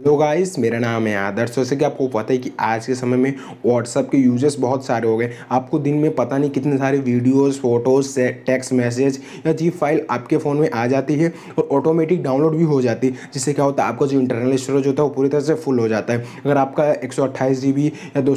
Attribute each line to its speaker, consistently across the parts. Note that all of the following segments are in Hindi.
Speaker 1: हेलो गाइस मेरा नाम है आदर्श जैसे कि आपको पता है कि आज के समय में व्हाट्सअप के यूजर्स बहुत सारे हो गए आपको दिन में पता नहीं कितने सारे वीडियोस फोटोज टेक्स्ट मैसेज या जी फाइल आपके फ़ोन में आ जाती है और ऑटोमेटिक डाउनलोड भी हो जाती है जिससे क्या होता है आपका जो इंटरनल स्टोरेज होता है वो पूरी तरह से फुल हो जाता है अगर आपका एक या दो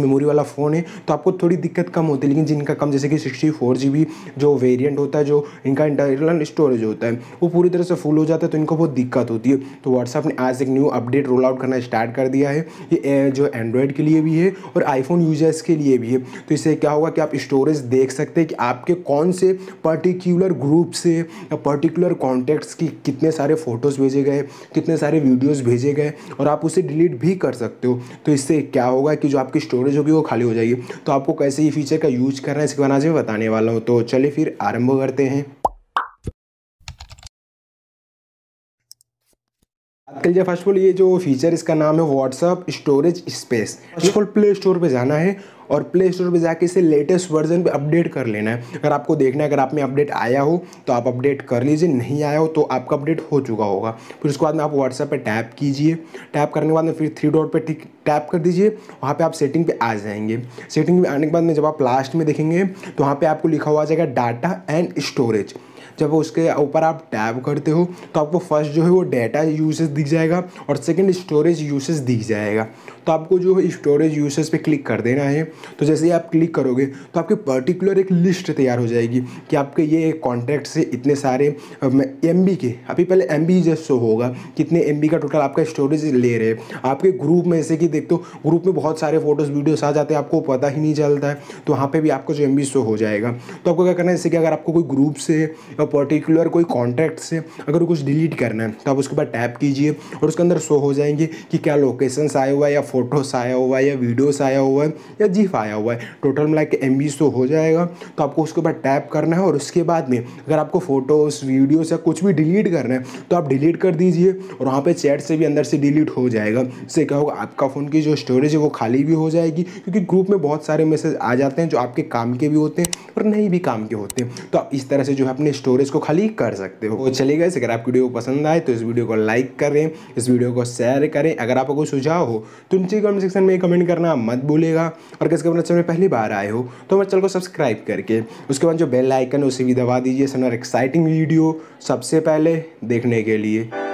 Speaker 1: मेमोरी वाला फ़ोन है तो आपको थोड़ी दिक्कत कम होती है लेकिन जिनका कम जैसे कि सिक्सटी जो वेरियंट होता है जो इनका इंटरनल स्टोरेज होता है वो पूरी तरह से फुल हो जाता है तो इनको बहुत दिक्कत होती है तो व्हाट्सअप ने आज एक new new update roll out करना स्टार्ट कर दिया है ये जो एंड्रॉयड के लिए भी है और आईफोन यूजर्स के लिए भी है तो इससे क्या होगा कि आप स्टोरेज देख सकते हैं कि आपके कौन से पर्टिकुलर ग्रुप से या पर्टिकुलर कॉन्टैक्ट्स की कितने सारे फ़ोटोज़ भेजे गए कितने सारे वीडियोज़ भेजे गए और आप उसे डिलीट भी कर सकते हो तो इससे क्या होगा कि जो आपकी स्टोरेज होगी वो खाली हो जाएगी तो आपको कैसे ये फीचर का यूज करना है इसके बारे में बताने वाला हूँ तो चलिए फिर आरम्भ करते हैं आजकल जो फर्स्ट ऑफ ऑल ये जो फीचर इसका नाम है WhatsApp storage space first of all play store पे जाना है और प्ले स्टोर पे जाके इसे लेटेस्ट वर्जन पे अपडेट कर लेना है अगर आपको देखना है अगर आप में अपडेट आया हो तो आप अपडेट कर लीजिए नहीं आया हो तो आपका अपडेट हो चुका होगा फिर उसके बाद में आप व्हाट्सएप पे टैप कीजिए टैप करने के बाद में फिर थ्री डॉट पे ठीक टैप कर दीजिए वहाँ पे आप सेटिंग पे आ जाएंगे सेटिंग पे आने के बाद में जब आप लास्ट में देखेंगे तो वहाँ पर आपको लिखा हुआ आ जाएगा डाटा एंड स्टोरेज जब उसके ऊपर आप टैब करते हो तो आपको फर्स्ट जो है वो डेटा यूसेज दिख जाएगा और सेकेंड स्टोरेज यूसेज दिख जाएगा तो आपको जो है स्टोरेज यूसेज पे क्लिक कर देना है तो जैसे ही आप क्लिक करोगे तो आपकी पर्टिकुलर एक लिस्ट तैयार हो जाएगी कि आपके ये कॉन्ट्रैक्ट से इतने सारे एम के अभी पहले एम बी जैसे शो होगा कितने एम का टोटल आपका स्टोरेज ले रहे हैं आपके ग्रुप में जैसे कि देखते हो ग्रुप में बहुत सारे फोटोज़ वीडियोस आ जाते हैं आपको पता ही नहीं चलता है तो वहाँ पर भी आपको जो एम शो हो जाएगा तो आपको क्या करना है जैसे कि अगर आपको कोई ग्रुप से पर्टिकुलर कोई कॉन्टैक्ट से अगर कुछ डिलीट करना है तो आप उसके बाद टैप कीजिए और उसके अंदर शो हो जाएंगे कि क्या लोकेशंस आया हुआ है या फोटोस आया हुआ है या वीडियोस आया हुआ है या जीफ आया हुआ है टोटल मिला के एम शो हो जाएगा तो आपको उसके बाद टैप करना है और उसके बाद में अगर आपको फोटोज़ वीडियोस या कुछ भी डिलीट करना है तो आप डिलीट कर दीजिए और वहाँ पर चैट से भी अंदर से डिलीट हो जाएगा इससे क्या होगा आपका फ़ोन की जो स्टोरेज है वो खाली भी हो जाएगी क्योंकि ग्रुप में बहुत सारे मैसेज आ जाते हैं जो आपके काम के भी होते हैं और नहीं भी काम के होते हैं तो आप इस तरह से जो है अपने स्टोरेज स्टोरेज को खाली कर सकते हो तो चले गए अगर आपकी वीडियो पसंद आए तो इस वीडियो को लाइक करें इस वीडियो को शेयर करें अगर आपको कोई सुझाव हो तो नीचे कमेंट सेक्शन में कमेंट करना मत भूलेगा और किसके अपने चैनल में पहली बार आए हो तो हमारे चैनल को सब्सक्राइब करके उसके बाद जो बेल आइकन है उसे भी दबा दीजिए सर एक्साइटिंग वीडियो सबसे पहले देखने के लिए